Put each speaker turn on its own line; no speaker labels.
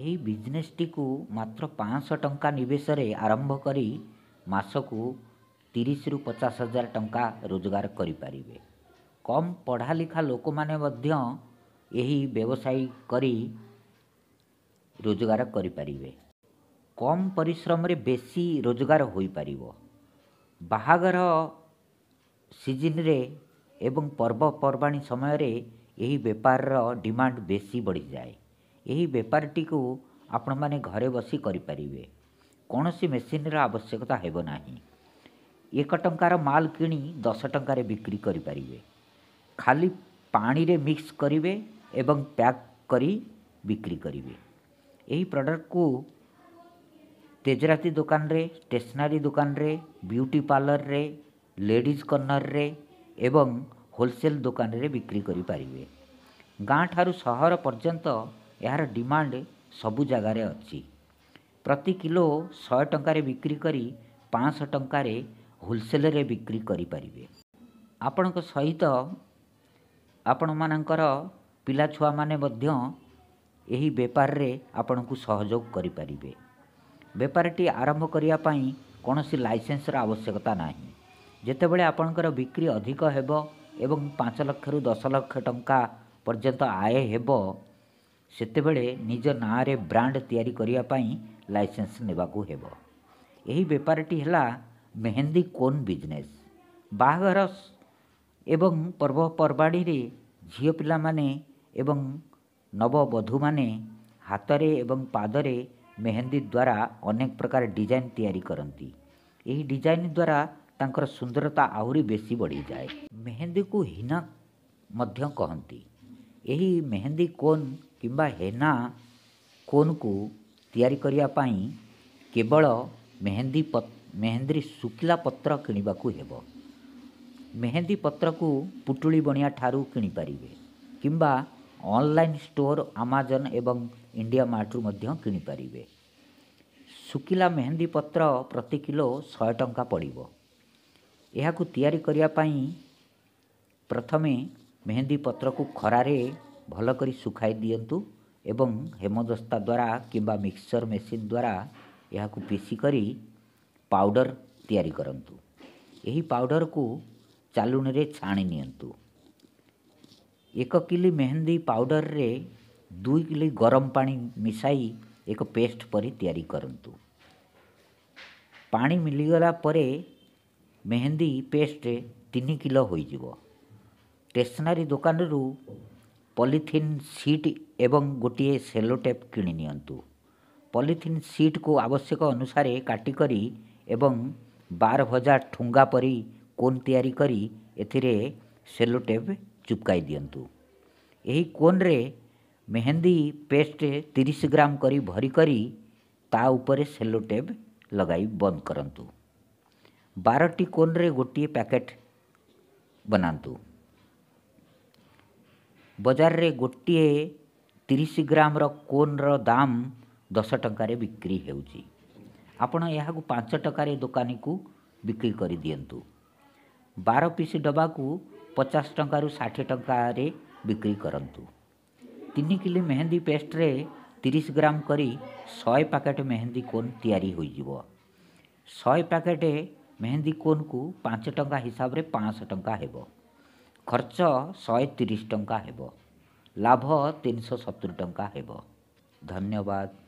ଏହି ବିଜନେସ୍ଟିକୁ ମାତ୍ର ପାଞ୍ଚଶହ ଟଙ୍କା ନିବେଶରେ ଆରମ୍ଭ କରି ମାସକୁ ତିରିଶରୁ ପଚାଶ ହଜାର ଟଙ୍କା ରୋଜଗାର କରିପାରିବେ କମ୍ ପଢ଼ା ଲିଖା ଲୋକମାନେ ମଧ୍ୟ ଏହି ବ୍ୟବସାୟୀ କରି ରୋଜଗାର କରିପାରିବେ କମ୍ ପରିଶ୍ରମରେ ବେଶୀ ରୋଜଗାର ହୋଇପାରିବ ବାହାଘର ସିଜିନ୍ରେ ଏବଂ ପର୍ବପର୍ବାଣି ସମୟରେ ଏହି ବେପାରର ଡିମାଣ୍ଡ ବେଶୀ ବଢ଼ିଯାଏ ଏହି ବେପାରଟିକୁ ଆପଣମାନେ ଘରେ ବସି କରିପାରିବେ କୌଣସି ମେସିନ୍ର ଆବଶ୍ୟକତା ହେବ ନାହିଁ ଏକ ଟଙ୍କାର ମାଲ୍ କିଣି ଦଶ ଟଙ୍କାରେ ବିକ୍ରି କରିପାରିବେ ଖାଲି ପାଣିରେ ମିକ୍ସ କରିବେ ଏବଂ ପ୍ୟାକ୍ କରି ବିକ୍ରି କରିବେ ଏହି ପ୍ରଡ଼କ୍ଟକୁ ତେଜରାତି ଦୋକାନରେ ଷ୍ଟେସନାରୀ ଦୋକାନରେ ବିୟୁଟି ପାର୍ଲରରେ ଲେଡ଼ିଜ୍ କର୍ଣ୍ଣରରେ ଏବଂ ହୋଲସେଲ୍ ଦୋକାନରେ ବିକ୍ରି କରିପାରିବେ ଗାଁଠାରୁ ସହର ପର୍ଯ୍ୟନ୍ତ ଏହାର ଡିମାଣ୍ଡ ସବୁ ଜାଗାରେ ଅଛି ପ୍ରତି କିଲୋ ଶହେ ଟଙ୍କାରେ ବିକ୍ରି କରି ପାଞ୍ଚଶହ ଟଙ୍କାରେ ହୋଲସେଲରେ ବିକ୍ରି କରିପାରିବେ ଆପଣଙ୍କ ସହିତ ଆପଣମାନଙ୍କର ପିଲାଛୁଆମାନେ ମଧ୍ୟ ଏହି ବେପାରରେ ଆପଣଙ୍କୁ ସହଯୋଗ କରିପାରିବେ ବେପାରଟି ଆରମ୍ଭ କରିବା ପାଇଁ କୌଣସି ଲାଇସେନ୍ସର ଆବଶ୍ୟକତା ନାହିଁ ଯେତେବେଳେ ଆପଣଙ୍କର ବିକ୍ରି ଅଧିକ ହେବ ଏବଂ ପାଞ୍ଚ ଲକ୍ଷରୁ ଦଶ ଲକ୍ଷ ଟଙ୍କା ପର୍ଯ୍ୟନ୍ତ ଆୟ ହେବ ସେତେବେଳେ ନିଜ ନାଁରେ ବ୍ରାଣ୍ଡ ତିଆରି କରିବା ପାଇଁ ଲାଇସେନ୍ସ ନେବାକୁ ହେବ ଏହି ବେପାରଟି ହେଲା ମେହେନ୍ଦି କୋନ୍ ବିଜନେସ୍ ବାହାଘର ଏବଂ ପର୍ବପର୍ବାଣିରେ ଝିଅ ପିଲାମାନେ ଏବଂ ନବବଧୂମାନେ ହାତରେ ଏବଂ ପାଦରେ ମେହେନ୍ଦି ଦ୍ୱାରା ଅନେକ ପ୍ରକାର ଡିଜାଇନ୍ ତିଆରି କରନ୍ତି ଏହି ଡିଜାଇନ୍ ଦ୍ୱାରା ତାଙ୍କର ସୁନ୍ଦରତା ଆହୁରି ବେଶୀ ବଢ଼ିଯାଏ ମେହେନ୍ଦିକୁ ହିନା ମଧ୍ୟ କହନ୍ତି ଏହି ମେହେନ୍ଦି କୋନ୍ କିମ୍ବା ହେନା କୋନ୍କୁ ତିଆରି କରିବା ପାଇଁ କେବଳ ମେହେନ୍ଦି ମେହେନ୍ଦି ଶୁଖିଲା ପତ୍ର କିଣିବାକୁ ହେବ ମେହେନ୍ଦି ପତ୍ରକୁ ପୁଟୁଳି ବଣିଆ ଠାରୁ କିଣିପାରିବେ କିମ୍ବା ଅନଲାଇନ୍ ଷ୍ଟୋର୍ ଆମାଜନ୍ ଏବଂ ଇଣ୍ଡିଆ ମାର୍ଟରୁ ମଧ୍ୟ କିଣିପାରିବେ ଶୁଖିଲା ମେହେନ୍ଦି ପତ୍ର ପ୍ରତି କିଲୋ ଶହେ ଟଙ୍କା ପଡ଼ିବ ଏହାକୁ ତିଆରି କରିବା ପାଇଁ ପ୍ରଥମେ ମେହେନ୍ଦି ପତ୍ରକୁ ଖରାରେ ଭଲ କରି ଶୁଖାଇ ଦିଅନ୍ତୁ ଏବଂ ହେମଦସ୍ତା ଦ୍ୱାରା କିମ୍ବା ମିକ୍ସଚର୍ ମେସିନ୍ ଦ୍ୱାରା ଏହାକୁ ପିଷି କରି ପାଉଡ଼ର ତିଆରି କରନ୍ତୁ ଏହି ପାଉଡ଼ରକୁ ଚାଲୁଣିରେ ଛାଣି ନିଅନ୍ତୁ ଏକ କିଲୋ ମେହେନ୍ଦି ପାଉଡ଼ରରେ ଦୁଇ କିଲୋ ଗରମ ପାଣି ମିଶାଇ ଏକ ପେଷ୍ଟ ପରି ତିଆରି କରନ୍ତୁ ପାଣି ମିଳିଗଲା ପରେ ମେହେନ୍ଦି ପେଷ୍ଟ ତିନି କିଲୋ ହୋଇଯିବ ଷ୍ଟେସନାରୀ ଦୋକାନରୁ ପଲିଥିନ୍ ସିଟ୍ ଏବଂ ଗୋଟିଏ ସେଲୋ ଟେପ୍ କିଣି ନିଅନ୍ତୁ ପଲିଥିନ୍ ସିଟ୍କୁ ଆବଶ୍ୟକ ଅନୁସାରେ କାଟିକରି ଏବଂ ବାର ଭଜା ଠୁଙ୍ଗା ପରି କୋନ୍ ତିଆରି କରି ଏଥିରେ ସେଲୋ ଟେପ୍ ଚିପକାଇ ଦିଅନ୍ତୁ ଏହି କୋନ୍ରେ ମେହେନ୍ଦି ପେଷ୍ଟ ତିରିଶ ଗ୍ରାମ କରି ଭରି କରି ତା ଉପରେ ସେଲୋ ଟେପ୍ ଲଗାଇ ବନ୍ଦ କରନ୍ତୁ ବାରଟି କୋନ୍ରେ ଗୋଟିଏ ପ୍ୟାକେଟ୍ ବନାନ୍ତୁ ବଜାରରେ ଗୋଟିଏ ତିରିଶ ଗ୍ରାମର କୋନ୍ର ଦାମ ଦଶ ଟଙ୍କାରେ ବିକ୍ରି ହେଉଛି ଆପଣ ଏହାକୁ ପାଞ୍ଚ ଟଙ୍କାରେ ଦୋକାନୀକୁ ବିକ୍ରି କରିଦିଅନ୍ତୁ ବାର ପିସ୍ ଡବାକୁ ପଚାଶ ଟଙ୍କାରୁ ଷାଠିଏ ଟଙ୍କାରେ ବିକ୍ରି କରନ୍ତୁ ତିନି କିଲୋ ମେହେନ୍ଦି ପେଷ୍ଟରେ ତିରିଶ ଗ୍ରାମ କରି ଶହେ ପ୍ୟାକେଟ୍ ମେହେନ୍ଦି କୋନ୍ ତିଆରି ହୋଇଯିବ ଶହେ ପ୍ୟାକେଟ୍ ମେହେନ୍ଦି କୋନ୍କୁ ପାଞ୍ଚ ଟଙ୍କା ହିସାବରେ ପାଞ୍ଚଶହ ଟଙ୍କା ହେବ ଖର୍ଚ୍ଚ ଶହେ ତିରିଶ ଟଙ୍କା ହେବ ଲାଭ ତିନିଶହ ସତୁରି ଟଙ୍କା ହେବ ଧନ୍ୟବାଦ